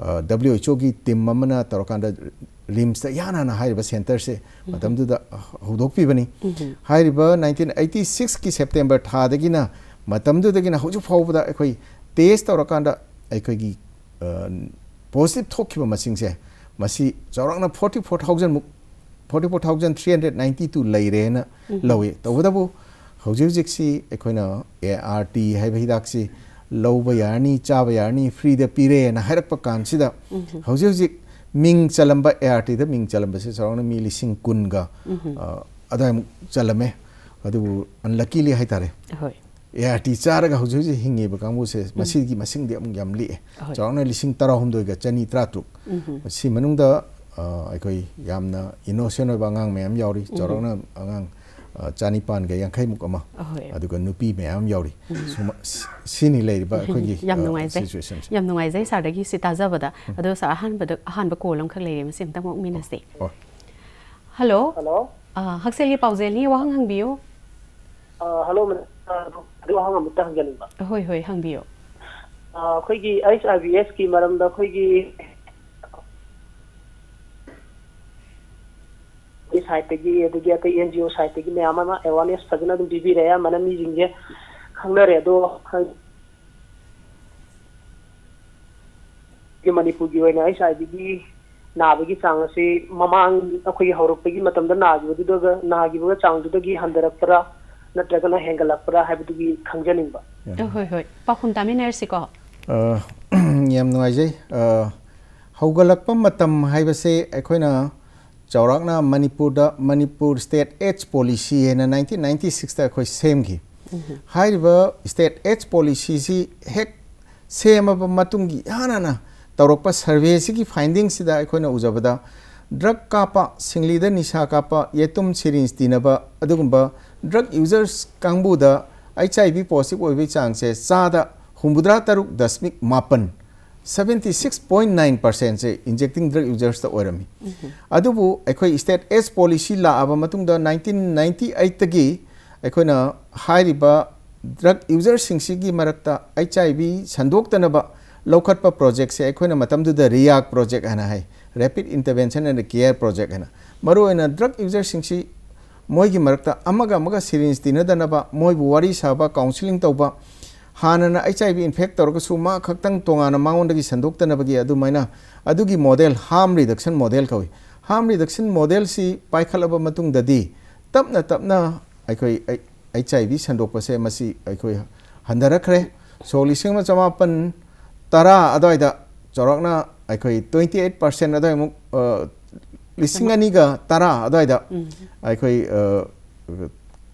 डब्ल्यू एच ओ की तीम तौरक रिम्स यानाब सेंटर से होदपीबनी नाइनटीन एट्टी सिक्स की सेप्टेंबर थादगी होजु फाउद ꯇꯦꯁ ꯇꯧꯔꯀꯥꯟꯗ ꯑꯩꯈꯣꯏꯒꯤ ꯄꯣꯖꯤꯇꯤꯞ ꯊꯣꯛꯈꯤꯕ ꯃꯁꯤꯡꯁꯦ ꯃꯁꯤ ꯆꯥꯎꯔꯥꯛꯅ ꯐꯣꯔꯇꯤ ꯐꯣꯔ ꯊꯥꯎꯖꯟꯃꯨꯛ forty four thousand three hundred ninety two ꯂꯩꯔꯦꯅ ꯂꯧꯏ ꯇꯧꯕꯇꯕꯨ ꯍꯧꯖꯤꯛ ꯍꯧꯖꯤꯛꯁꯤ ꯑꯩꯈꯣꯏꯅ ꯑꯦ ꯑꯥꯔ ꯇꯤ ꯍꯥꯏꯕ ꯍꯤꯗꯥꯛꯁꯤ ꯂꯧꯕ ꯌꯥꯔꯅꯤ ꯆꯥꯕ ꯌꯥꯔꯅꯤ ꯐ꯭ꯔꯤꯗ ꯄꯤꯔꯦꯅ ꯍꯥꯏꯔꯛꯄ ꯀꯥꯟꯁꯤꯗ ꯍꯧꯖꯤꯛ ꯍꯧꯖꯤꯛ ꯃꯤꯡ ꯆꯜꯂꯝꯕ ꯑꯦ ꯑꯥꯔ ꯇꯤꯗ ꯃꯤꯡ ꯆꯜꯂꯝꯕꯁꯦ ꯆꯥꯎꯔꯥꯛꯅ ꯃꯤ ꯂꯤꯁꯤꯡ ꯀꯨꯟꯒ ꯑꯗꯨꯋꯥꯏꯃꯨꯛ ꯆꯜꯂꯝꯃꯦ ꯑꯗꯨꯕꯨ ꯑꯟꯂꯛꯀꯤꯂꯤ ꯍꯥꯏꯇꯥꯔꯦ ya teacher ga hoje hoje hinge ba kamu se masi gi masing de am yam li uh, chong na lising tara hum do ga chani tra tu si manung da ai koi yam na innocent ba ngang me am yauri chong na ngang chani pan ga yang khai muk ama adu ga nupi me am yauri si ni lei ba koi gi yam nungai zai yam nungai zai sar da gi si ta za ba da mm. adu sa han ba da han ba ko lam khak lei ma sim ta mok min ase oh. hello hello uh, haksel gi pauzeli wa hang hang biyo uh, hello ꯑꯗꯨ ꯋꯥꯍꯪ ꯑꯃꯨꯛꯇ ꯍꯪꯖꯅꯤꯡꯕ ꯍꯣꯏ ꯍꯣꯏ ꯍꯪꯕꯤꯌꯣ ꯑꯩꯈꯣꯏꯒꯤ ꯑꯩꯆ ꯑꯥꯏ ꯚꯤ ꯑꯦꯁꯀꯤ ꯃꯔꯝꯗ ꯑꯩꯈꯣꯏꯒꯤ ꯁꯥꯏꯠꯇꯒꯤ ꯑꯗꯒꯤ ꯑꯇꯩ ꯑꯦꯟ ꯖꯤ ꯑꯣ ꯁꯥꯏꯠꯇꯒꯤ ꯃꯌꯥꯝ ꯑꯃ ꯑꯦꯋꯥꯔꯅꯦꯁ ꯐꯖꯅ ꯑꯗꯨꯝ ꯄꯤꯕꯤꯔꯦ ꯑꯌꯥꯝꯕꯅ ꯃꯤꯁꯤꯡꯁꯦ ꯈꯪꯅꯔꯦ ꯑꯗꯣ ꯃꯅꯤꯄꯨꯔꯒꯤ ꯑꯣꯏꯅ ꯑꯩꯆ ꯑꯥꯏ ꯚꯤꯒꯤ ꯅꯥꯕꯒꯤ ꯆꯥꯡ ꯑꯁꯤ ꯃꯃꯥꯡ ꯑꯩꯈꯣꯏꯒꯤ ꯍꯧꯔꯛꯄꯒꯤ ꯃꯇꯝꯗ ꯅꯥꯈꯤꯕꯗꯨꯗꯒ ꯅꯥꯈꯤꯕꯒ ꯆꯥꯡꯗꯨꯗꯒꯤ ꯍꯟꯊꯔꯛꯄ꯭ꯔꯥ ꯅꯠꯇ꯭ꯔꯒꯅ ꯍꯦꯟꯒꯠꯂꯛꯄ꯭ꯔꯥ ꯍꯥꯏꯕꯗꯨꯒꯤ ꯈꯪꯖꯅꯤꯡꯕ ꯍꯣꯏ ꯍꯣꯏ ꯄꯥꯎꯈꯨꯝ ꯇꯥꯃꯤꯟꯅꯔꯁꯤꯀꯣ ꯌꯥꯝ ꯅꯨꯡꯉꯥꯏꯖꯩ ꯍꯧꯒꯠꯂꯛꯄ ꯃꯇꯝ ꯍꯥꯏꯕꯁꯦ ꯑꯩꯈꯣꯏꯅ चौराकना Manipur Manipur state AIDS policy है नाइनटीन नाइनटी सिक्स अखोई सेमगी स्टेट एज पॉलिसी से हेक सेमब मतुंग इहाना तौरप सर्वे से फाइंडिंग से अखोना उजबद ड्रग काप सिंगलीद निशा काप येतुम सिरिंज ꯗ꯭ꯔꯒ ꯌꯨꯖꯔꯁ ꯀꯥꯡꯕꯨꯗ ꯑꯩꯆ ꯑꯥꯏ ꯚꯤ ꯄꯣꯖꯤꯇꯤꯞ ꯑꯣꯏꯕꯒꯤ ꯆꯥꯡꯁꯦ ꯆꯥꯗ ꯍꯨꯝꯐꯨꯗ꯭ꯔꯥ ꯇꯔꯨꯛ ꯗꯁꯃꯤꯛ ꯃꯥꯄꯟ ꯁꯕꯦꯟꯇꯤ ꯁꯤꯛꯁ ꯄꯣꯏꯟ नाइन ꯄꯔꯁꯦꯟꯁꯦ ꯏꯟꯖꯦꯛꯇꯤꯡ ꯗ꯭ꯔꯒ ꯌꯨꯖꯔꯁꯇ ꯑꯣꯏꯔꯝꯃꯤ ꯑꯗꯨꯕꯨ ꯑꯩꯈꯣꯏ ꯁ꯭ꯇꯦꯠ ꯑꯦꯖ ꯄꯣꯂꯤꯁꯤ ꯂꯥꯛꯑꯕ ꯃꯇꯨꯡꯗ ꯅꯥꯏꯟꯇꯤꯟ ꯅꯥꯏꯟꯇꯤ ꯑꯩꯠꯇꯒꯤ ꯑꯩꯈꯣꯏꯅ ꯍꯥꯏꯔꯤꯕ ꯗ꯭ꯔꯒ ꯌꯨꯖꯔꯁꯤꯡꯁꯤꯒꯤ ꯃꯔꯛꯇ ꯑꯩꯆ ꯑꯥꯏ ꯚꯤ ꯁꯟꯗꯣꯛꯇꯅꯕ ꯂꯧꯈꯠꯄ ꯄ꯭ꯔꯣꯖꯦꯛꯁꯦ ꯑꯩꯈꯣꯏꯅ ꯃꯇꯝꯗꯨꯗ ꯔꯤꯌꯥꯛ ꯄ꯭ꯔꯣꯖꯦꯛ ꯍꯥꯏꯅ ꯍꯥꯏ rapid intervention and care project ꯍꯥꯏꯅ ꯃꯔꯨꯑꯣꯏꯅ ꯗ꯭ꯔꯒ ꯌꯨꯖꯔꯁꯤꯡꯁꯤ मोगी मरक्ता सिरिंज तीनदनब मोब सब काउंसिलिंग तब हाँ एच आई वी इनफेक्ट तौर पर मत तोाना मांगों की सन्दोक्तना मोदल हार्म रिडक्शन मोदल कौ हार्म रिडक्शन मोदल से पाखल तपन तपनाच आई वी सन्दोपे हंधरख्रे सो लिंग चमापन तरह अदायद चौरकना ट्वेंटी एट पर्सेंट लिसिंगानीग तरह अदाय आई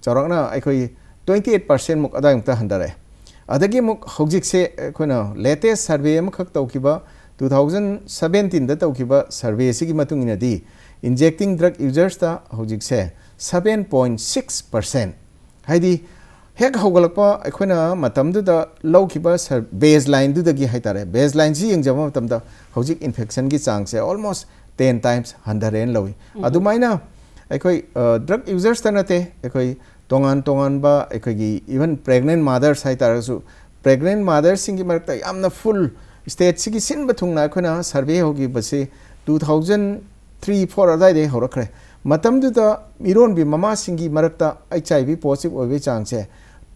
चौरकना ट्वेंटी एट पर्से मूक अदाय हूँ लेटेस्ट सर्वे खब टू थाउजें सर्वे की इंजेक्टिंग द्रग यूजर्स हजिक से सेवेन पॉइंट सिक्स पर्सेंट हेक होगलप सर बेज लाइन दुदारे बेज लाइन से यजब इनफेक्शन की चांग ऑलमोस्ट टेन टाइम्स हंधरें लौ अदुमाइना अखोई ड्रग यूजर्स नते तोान तोब अखोई इवन प्रेगनेंट मदर्स है प्रेगनेंट मदर्स की मरक्ता फुल स्टेट से सिंब थूना अखोन सर्वे हो टू थाउजेंड थ्री फोर अदाय इरों अदाई हौरखरे मतमदुदा इरोनबी ममासिंगी मरक्ता एचआईवी पॉजिटिव पॉइंट चांगसे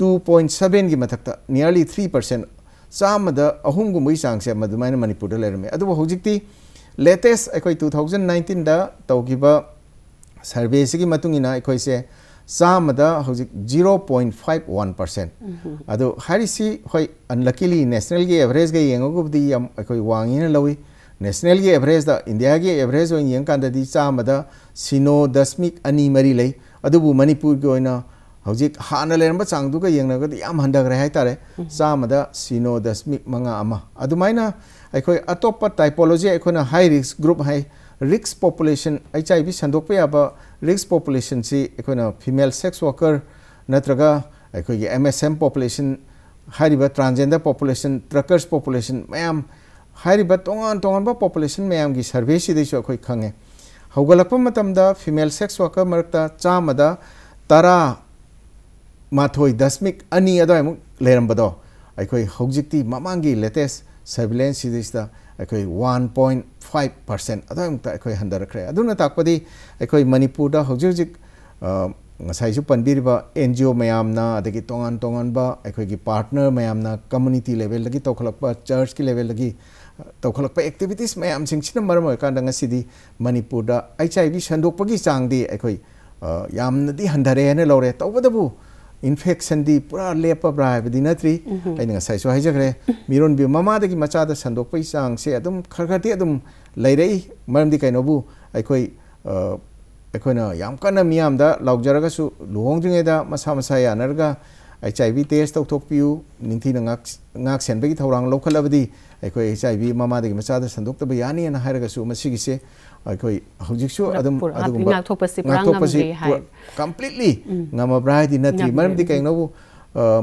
की ꯒꯤ नियरली थ्री पर्सेंट चामद अहमगुम ꯆꯥꯡꯁꯦ मधुमान ꯃꯅꯤꯄꯨꯔꯗ लेरमें अब ꯍꯧꯖꯤꯛꯇꯤ लेटेस्ट अखो टू थाउजेंड नाइनटीन तौर सर्वे की मतुंगना अखोसे चामद zero point five one percent हई अनलकीली नेशनल की एवरेज के येंगबदी अखोई वांगीन नेशनल की एवरेज इंडिया की एवरेज येंगकानी चामद सिनो दशमिक अनी मरी ले मनपुर की हजिक हाँ लेरब चांग येंगनगदी हंधग्रे है तारे चामद सिनो दशमिक मंगा अदुमाइना अखोई अतोप टाइपोलॉजी अखोन हाई रिस्क ग्रुप है risk population H I V सन्दोप याब रिस्क पॉपुलेशन से फीमेल सेक्स वर्कर नत्रगा अखोई एम एस एम पोपुलेसन हाइब ट्रांसजेंडर पॉपुलेशन ट्रकर्स पॉपुलेशन मैम हाइब तोान पोपुलेसन पॉपुलेशन मैम की सर्वे से अखोई खंगे हौगलप फीमेल सेक्स वर्कर मरक्त चामद तरा माथोई दशमिक अनी अदायमुक लेरम्बदो अखोई ममांगी लेटेस्ट सेवलें अखोई वन पॉइंट फाइव पर्सेंट अद्क हंधर मनपुर पंबी एन जी ओ मामना तोान तोब पार्टनर मामना कम्युनिटी लेवल की तौखलप चर्च की लेवल की तौखल एक्टिविटीस मैं मरम मनपुर एच आई वी सन्दों की चांगदी हंधर है लौरे तबदबू इन्फेक्सनदी पूरा लेपब्रा है नत्री अगर मिरोबी ममाद मचाद सन्दोप चांसे खर खरती लेरई कईनबू अखोन कन मियाम लाजरगू लुहोंद्रीद मसा मसा यानरग एच आई वी टेस्ट तौथोपू निथीनबी थौर लौखलबी अखो एच आई वी ममाद मचाद सन्दोब यानी से ꯑꯩꯈꯣꯏ ꯍꯧꯖꯤꯛꯁꯨ ꯑꯗꯨꯝ ꯑꯗꯨꯒꯨꯝꯕ ꯉꯥꯛꯊꯣꯛꯄꯁꯤ ꯀꯝꯄ꯭ꯂꯤꯠꯂꯤ ꯉꯝꯃꯕ꯭ꯔꯥ ꯍꯥꯏꯗꯤ ꯅꯠꯇ꯭ꯔꯤ ꯃꯔꯝꯗꯤ ꯀꯩꯅꯣꯕꯨ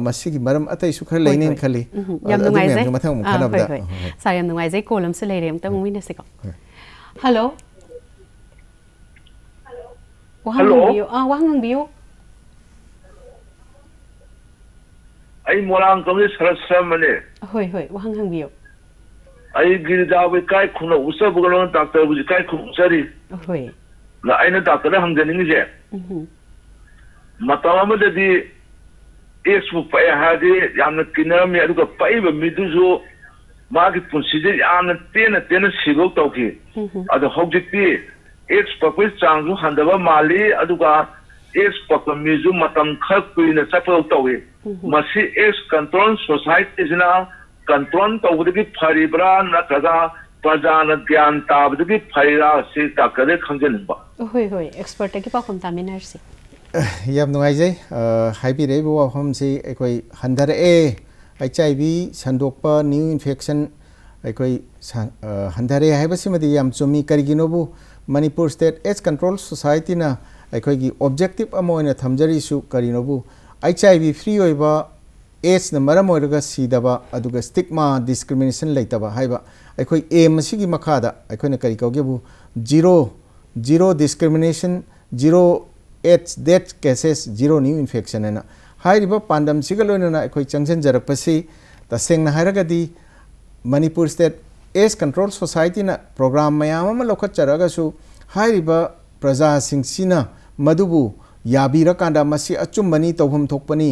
ꯃꯁꯤꯒꯤ ꯃꯔꯝ ꯑꯇꯩꯁꯨ ꯈꯔ ꯂꯩꯅꯩꯅ ꯈꯜꯂꯤ ꯑꯗꯨ ꯃꯌꯥꯝꯁꯨ ꯃꯊꯪ ꯑꯃꯨꯛ ꯈꯟꯅꯕꯗ ꯁꯥꯔ ꯌꯥꯝ ꯅꯨꯡꯉꯥꯏꯖꯩ ꯀꯣꯜ ꯑꯃꯁꯨ ꯂꯩꯔꯦ ꯑꯝꯇ ꯑꯃꯨꯛ ꯃꯤꯅꯁꯤꯀꯣ ꯍꯜꯂꯣ ꯋꯥꯍꯪ ꯉꯥꯡꯕꯤꯌꯨ ꯑꯥ ꯋꯥꯍꯪ ꯉꯥꯡꯕꯤꯌꯨ ꯑꯩ ꯃꯣꯔꯥꯡ ꯀꯝꯖꯤ ꯁꯔꯁ꯭ꯔꯃꯅꯦ ꯍꯣꯏ ꯍꯣꯏ ꯋꯥꯍꯪ ꯍꯪꯕꯤꯌꯨ ꯑꯩꯒꯤ ꯗꯥꯎꯕ ꯀꯥꯏ ꯈꯨꯅ ꯎꯁꯕꯒꯅꯣ ꯗꯥꯛꯇꯔꯕꯨꯗꯤ ꯀꯥꯏ ꯈꯨ ꯎꯆꯔꯤ ꯍꯣꯏ ꯅ ꯑꯩꯅ ꯗꯥꯛꯇꯔꯗ ꯍꯪꯖꯅꯤꯡꯉꯤꯁꯦ ꯃꯇꯝ ꯑꯃꯗꯗꯤ ꯑꯦꯛꯁꯄꯨ ꯄꯛꯑꯦ ꯍꯥꯏꯔꯗꯤ ꯌꯥꯝꯅ ꯀꯤꯅꯔꯝꯃꯤ ꯑꯗꯨꯒ ꯄꯛꯏꯕ ꯃꯤꯗꯨꯁꯨ ꯃꯥꯒꯤ ꯄꯨꯟꯁꯤꯁꯦ ꯌꯥꯝꯅ ꯇꯦꯟꯅ ꯇꯦꯟꯅ ꯁꯤꯕꯧ ꯇꯧꯈꯤ ꯑꯗꯣ ꯍꯧꯖꯤꯛꯇꯤ ꯑꯦꯛꯁ ꯄꯛꯄꯒꯤ ꯆꯥꯡꯁꯨ ꯍꯟꯊꯕ ꯃꯥꯜꯂꯤ ꯑꯗꯨꯒ ꯑꯦꯛꯁ ꯄꯛꯄ ꯃꯤꯁꯨ ꯃꯇꯝ ꯈꯔ ꯀꯨꯏꯅ ꯆꯠꯄꯗꯧ ꯇꯧꯏ ꯃꯁꯤ ꯑꯦꯛꯁ ꯀꯟꯇ꯭ꯔꯣꯜ ꯁꯣꯁꯥꯏꯇꯤꯁꯤꯅ ꯀꯟꯇ꯭ꯔꯣꯜ ꯇꯧꯕꯗꯒꯤ ꯐꯔꯤꯕ꯭ꯔꯥ ꯅꯠꯇ꯭ꯔꯒ ꯄ꯭ꯔꯖꯥꯅ ꯒ꯭ꯌꯥꯟ ꯇꯥꯕꯗꯒꯤ ꯐꯔꯤꯔꯥ ꯁꯤ ꯗꯥꯛꯇꯔꯗ ꯈꯪꯖꯅꯤꯡꯕ ꯍꯣꯏ ꯍꯣꯏ ꯑꯦꯛꯁꯄꯔꯠꯇꯒꯤ ꯄꯥꯎꯈꯨꯝ ꯇꯥꯃꯤꯟꯅꯔꯁꯤ ꯌꯥꯝ ꯅꯨꯡꯉꯥꯏꯖꯩ ꯍꯥꯏꯕꯤꯔꯛꯏꯕ ꯋꯥꯐꯝꯁꯤ ꯑꯩꯈꯣꯏ ꯍꯟꯊꯔꯛꯑꯦ ꯑꯩꯆ ꯑꯥꯏ ꯚꯤ ꯁꯟꯗꯣꯛꯄ ꯅ꯭ꯌꯨ ꯏꯟꯐꯦꯛꯁꯟ ꯑꯩꯈꯣꯏ ꯍꯟꯊꯔꯦ ꯍꯥꯏꯕꯁꯤꯃꯗꯤ ꯌꯥꯝ ꯆꯨꯝꯃꯤ ꯀꯔꯤꯒꯤꯅꯣꯕꯨ ꯃꯅꯤꯄꯨꯔ ꯁ꯭ꯇꯦꯠ ꯑꯦꯖ ꯀꯟꯇ꯭ꯔꯣꯜ ꯁꯣꯁꯥꯏꯇꯤꯅ ꯑꯩꯈꯣꯏꯒꯤ ꯑꯣꯕꯖꯦꯛꯇꯤꯞ ꯑꯃ ꯑꯣꯏꯅ ꯊꯝꯖꯔꯤꯁꯨ ꯀꯔꯤꯅꯣꯕꯨ ꯑꯩꯆ ꯑꯥꯏ ꯚꯤ ꯐ꯭ꯔꯤ ꯑꯣꯏꯕ एसन मरम सीदबा स्टिक्मा डिस्क्रिमिनेशन लेको एम से मखाद अखोन कई कौगेबू zero zero discrimination zero AIDS death cases zero new infection है पांडम से लोनना चंजनजरप से तसेंगे Manipur state AIDS control society ना प्रोग्राम मैम लौटचरगू प्रजा सिंह मधु याद मसी अचुमनी तौम थोपनी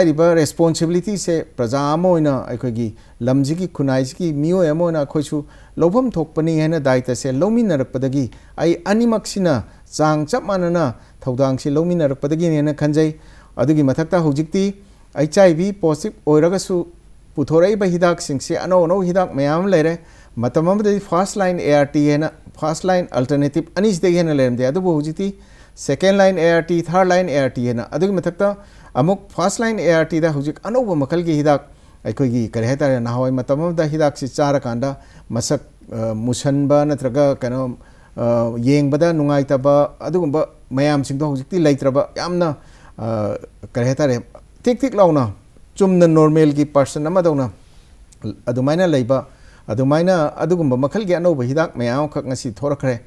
रेस्पोंसीबिलिटी से प्रजागी लमजी की खुनाई की मोयम अखोसु लौम थोपनी है दायित्व से लौमी अनीम चा चप मानना लौमीनरपदगी खजे मथक्ता चाई भी पॉजिटिव पुथोर हिदा से अनो अनो हिदा मैम ले मतम first line A R T है फास्ट लाइन अल्टरनेटिव अनीसदे लेरमदे अब हूँ second line A R T third line A R T है मथक्ता अमुक फर्स्ट लाइन ए आर टीदा हुजिक अनोब मकल की हिदाक अखोगी करे है तारे नहावाई मतम दा हिदाक से चार कांदा मसक मुसनब नत्रगा कनो येंगबदा नुंगाइतब अदुगुंब मयाम सिंगदो हुजिकति लाइत्रब है तारे टिक टिक लाउना चुमन नॉर्मल की पर्सन अमदौना अदुमाइना लेबा की अनोब हिदाक मयाम खक ngasi thorakhre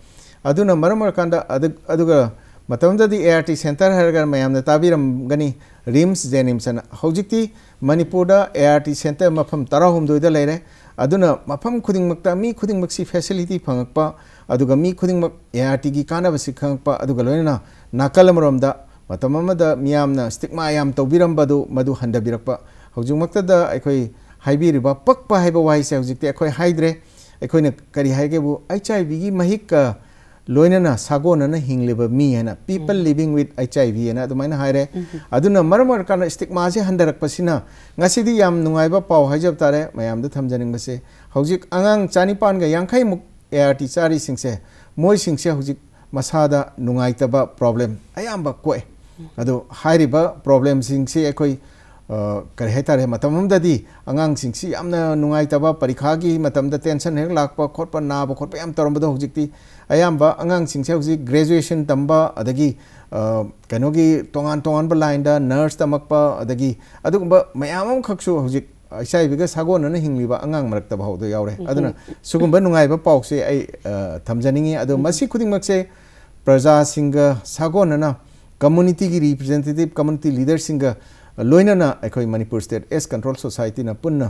मतमददी ए आर टी सेंटर है मैं ताबीरमगनी रिम्स जेनिम्सन हौजिक्ति Manipur A R T centre मफम तरहुमदोइदा लेरे अदुना मफम खुदिंगमक्ता मी खुदिंगमक्सी फैसिलिटी फंगक्पा अदुगा मी खुदिंगमक ए आर टी की कानाबसी खंगक्पा अदुगा लोइना नाकलमरोमदा मतममदा मियामना स्टिग्मा याम तौबीरमबदु मदु हंदबिरक्पा हौजिंगमक्तदा अखोई हाइबीरिबा पक्पा हाइबा वाइसे हौजिक्ति अखोई हाइद्रे करी हाइगेबु एचआईवी महिक लोनना सागोनना हिंगलेब मी है people living with H I V है अदुमाइना हायरे अदुना मरम अरकान स्टिग्मा से हंदरकपसिना ngasi yam nungaiba pau haijab tare mayam da thamjaning base haujik angang chani pan ga yangkhai muk ART chari singse moi singse haujik masada nungaitaba problem ayamba koe ado hairiba problem singse ekoi ꯀꯔꯤ ꯍꯥꯏꯇꯥꯔꯦ ꯃꯇꯝ ꯑꯃꯗꯗꯤ ꯑꯉꯥꯡꯁꯤꯡꯁꯤ ꯌꯥꯝꯅ ꯅꯨꯡꯉꯥꯏꯇꯕ ꯄꯔꯤꯈꯥꯒꯤ ꯃꯇꯝꯗ ꯇꯦꯟꯁꯟ ꯍꯦꯛ ꯂꯥꯛꯄ ꯈꯣꯠꯄ ꯅꯥꯕ ꯈꯣꯠꯄ ꯌꯥꯝ ꯇꯧꯔꯝꯕꯗꯣ ꯍꯧꯖꯤꯛꯇꯤ ꯑꯌꯥꯝꯕ ꯑꯉꯥꯡꯁꯤꯡꯁꯦ ꯍꯧꯖꯤꯛ ꯒ꯭ꯔꯦꯖꯨꯑꯦꯁꯟ ꯇꯝꯕ ꯑꯗꯒꯤ ꯀꯩꯅꯣꯒꯤ ꯇꯣꯉꯥꯟ ꯇꯣꯉꯥꯟꯕ ꯂꯥꯏꯟꯗ ꯅꯔꯁ ꯇꯝꯃꯛꯄ ꯑꯗꯒꯤ ꯑꯗꯨꯒꯨꯝꯕ ꯃꯌꯥꯝ ꯑꯃꯈꯛꯁꯨ ꯍꯧꯖꯤꯛ ꯏꯆꯥꯏꯕꯤꯒ ꯁꯥꯒꯣꯟꯅꯅ ꯍꯤꯡꯂꯤꯕ ꯑꯉꯥꯡ ꯃꯔꯛꯇ ꯐꯥꯎꯗ ꯌꯥꯎꯔꯦ ꯑꯗꯨꯅ ꯁꯤꯒꯨꯝꯕ ꯅꯨꯡꯉꯥꯏꯕ ꯄꯥꯎꯁꯦ ꯑꯩ ꯊꯝꯖꯅꯤꯡꯉꯤ ꯑꯗꯣ ꯃꯁꯤ ꯈꯨꯗꯤꯡꯃꯛꯁꯦ ꯄ꯭ꯔꯖꯥꯁꯤꯡꯒ ꯁꯥꯒꯣꯟꯅꯅ ꯀꯝꯃꯨꯅꯤꯇꯤꯒꯤ ꯔꯤꯄ꯭ꯔꯖꯦꯟꯇꯦꯇꯤꯞ ꯀꯝꯃꯨꯅꯤꯇꯤ ꯂꯤꯗꯔꯁꯤꯡꯒ ꯂꯣꯏꯅꯅ ꯑꯩꯈꯣꯏ ꯃꯅꯤꯄꯨꯔ ꯁ꯭ꯇꯦꯠ ꯑꯦꯁ ꯀꯟꯇ꯭ꯔꯣꯜ ꯁꯣꯁꯥꯏꯇꯤꯅ ꯄꯨꯟꯅ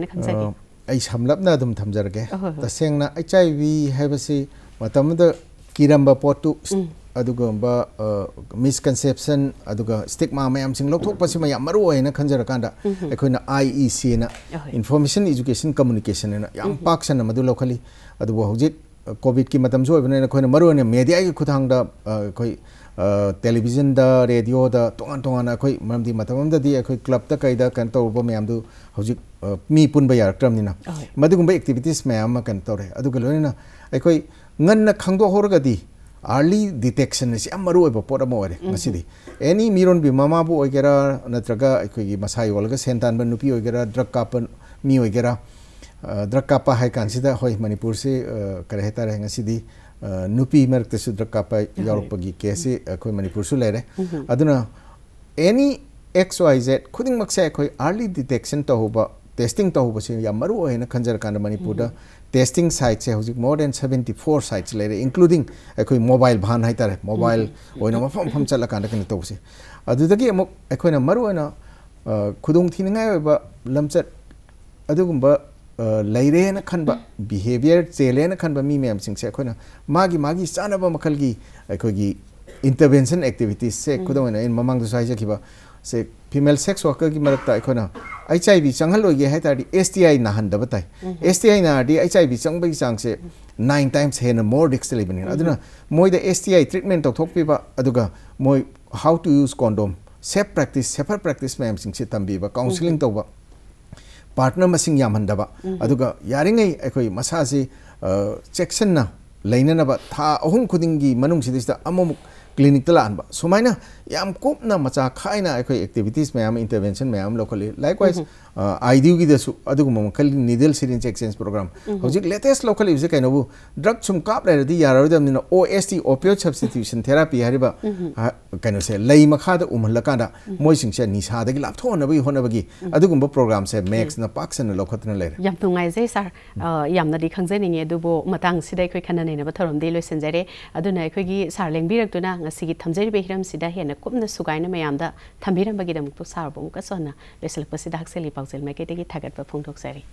हमलबे तसेना एच आई वी है किरब पोटू मिसकनसेपन स्टिग्मा मैम लौटपे मैं मरुन खजरक आई इ सेना इनफॉर्मेशन इजुकेशन कम्युनिकेशन पाक सन्खली कॉविड की मतने मेडिया की खुद Uh, television da radio da tongan tongan a koi mam di matam da di a koi club da kai da kan to bo miam mi pun ba yar kram ni na oh, ma di kumba activities miam ma kan to re adu kalo ni na a koi ngan na kang do hor ga di early detection is am maru ba por mo mm-hmm. re ngasi di any miron bi mama bu o gera na traga a koi gi masai wal ga sentan ban nupi o gera drug kapan mi o gera uh, drug kapa hai kan sida hoi manipur si uh, kareheta re ngasi di नुपी मरक्तसु ड्रग कापा यारपगी केसे अखोय मणिपुरसु लेरे एनी एक्स वाई जेड खुदिंगमकसे अखोय अर्ली डिटेक्शन तहोबा टेस्टिंग तहोबसे या मरु ओहेना खंजर टेस्टिंग साइट्स है हुजिक मोर देन 74 साइट्स लेरे इंक्लूडिंग अखोय मोबाइल भान हाइतारे मोबाइल ओइना मफम फम चला कान कने तोसे अदुदगी अमुक अखोयना लेरें खनब बिहेवियर चेलें खनब मैम सिंह अखोना मागी मागी मखल की इंटरवेंशन एक्टिविटीज से खुद इन ममद हाइजखिब से फीमेल सेक्स वर्कर की मरक्ता अखोना एच आई वी होगी है एस टी आई नाहनदब ताई एस टी आई नारदी एच आई वी चंग की नाइन टाइम्स हेन मोर रिक्स लेबनी मोद एस टी आई ट्रीटमेंट तौथोकपिबा अदुगा how to use condom safe practice safer practice मैम सिंह से तंबीबा काउंसलिंग तौबा partner masing yam handaba aduga yaringai ekoi masa si section na laina na ba tha ahum khudingi manung si dista amomuk clinic ta lanba sumaina yam kop na macha khaina ekoi activities mayam intervention mayam lokali likewise आइडियोगीदसु uh, अदुगुम मकल needle syringe exchange programme mm-hmm. Latest local कई कैनोबु ड्रग सुम काप O S T opioid substitution therapy है कैनो से लै मखाद उमहलकांदा mm-hmm. मोइसिंग से निसा दगि लापथो नबि होनबगि mm-hmm. अदुगुम प्रोग्राम से मैक्स न पाक्सन लोखतन लेर यम तुंगाइजे सर यम नदि खंगजेनिंगे दुबो मतंग सिदै खै सर पाजल मैकेदी थगत फोंदरी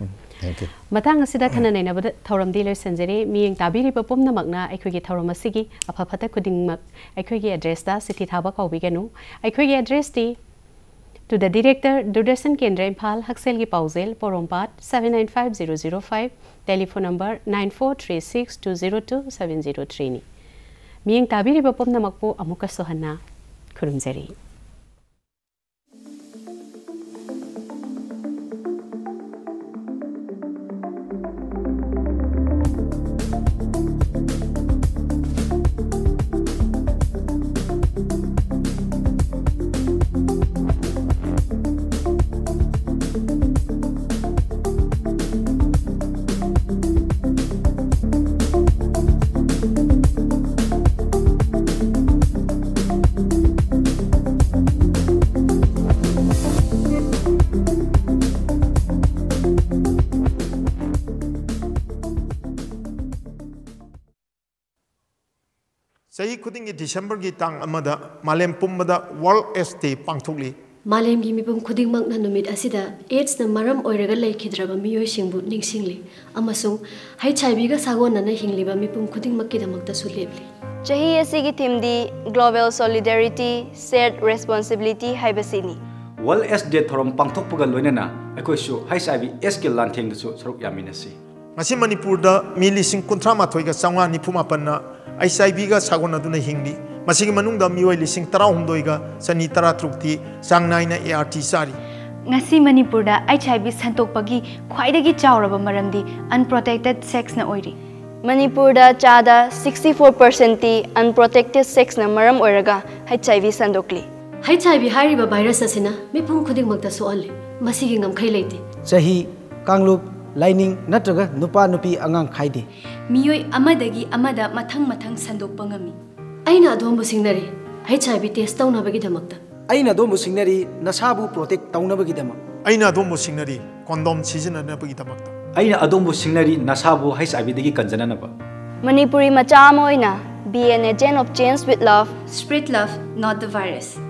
मतदा खा नईनबरम लोसरे मैं ताब पुनमना थरम से अफ फत खुदी एड्रेस चिठी थब कौनो address to the director Doordarshan Kendra Imphal हक्सल की पाजल Porompat seven nine five zero zero five telephone number nine four three six two zero two seven zero three नी मैं ताब अमुक सोहना खुरजरी kudingi December gi tang amada malem pumbada world aids day pangthukli malem gi mipum kuding mang nan numit asida aids na maram oiraga lai khidra ba miyo singbu ning singli amasung hai chai bi ga sago na na hingli ba mipum kuding makki da makta su lebli chahi asi gi them di global solidarity shared responsibility hai basini. world aids day thorom pangthuk puga loina na ekoi su hai chai bi aids ki lan theng su saruk yaminasi. si ngasi manipur da mi lising kuntrama thoi ga sangwa ni puma panna H I बीग सागोन हिंगी मसीगी मनुंग मियोय लिसिंग तराहुमदोइगा सनी तरा त्रुक्ति चांग नाइना ए आर टी चारी ngasi manipur da hiv santok pagi khwaidagi chawraba maramdi unprotected sex na oiri manipur da chada 64% ti unprotected sex na maram oiraga hiv sandokli hiv hariba virus asina mipum khudik magta so alli masigi ngam khai leite chahi kanglup lining natraga nupa nupi angang khaide ꯃꯤꯑꯣꯏ ꯑꯃꯗꯒꯤ ꯑꯃꯗ ꯃꯊꯪ ꯃꯊꯪ ꯁꯟꯗꯣꯛꯄ ꯉꯝꯃꯤ ꯑꯩꯅ ꯑꯗꯣꯝꯕꯨ ꯁꯤꯡꯅꯔꯤ ꯍꯩꯆ ꯑꯥꯏ ꯚꯤ ꯇꯦꯁ ꯇꯧꯅꯕꯒꯤꯗꯃꯛꯇ ꯑꯩꯅ ꯑꯗꯣꯝꯕꯨ ꯁꯤꯡꯅꯔꯤ ꯅꯁꯥꯕꯨ ꯄ꯭ꯔꯣꯇꯦꯛ ꯇꯧꯅꯕꯒꯤꯗꯃꯛ ꯑꯩꯅ ꯑꯗꯣꯝꯕꯨ ꯁꯤꯡꯅꯔꯤ ꯀꯣꯟꯗꯣꯝ ꯁꯤꯖꯤꯟꯅꯅꯕꯒꯤꯗꯃꯛꯇ ꯑꯩꯅ ꯑꯗꯣꯝꯕꯨ ꯁꯤꯡꯅꯔꯤ ꯅꯁꯥꯕꯨ ꯍꯩꯆ ꯑꯥꯏ ꯚꯤꯗꯒꯤ ꯀꯟꯖꯅꯅꯕ ꯃꯅꯤꯄꯨꯔꯤ ꯃꯆꯥ ꯑꯃ ꯑꯣꯏꯅ B an agent of change with ꯂꯞ ꯁ꯭ꯄ꯭ꯔꯤꯠ ꯂꯞ ꯅꯣꯠ ꯗ ꯚꯥꯏꯔꯁ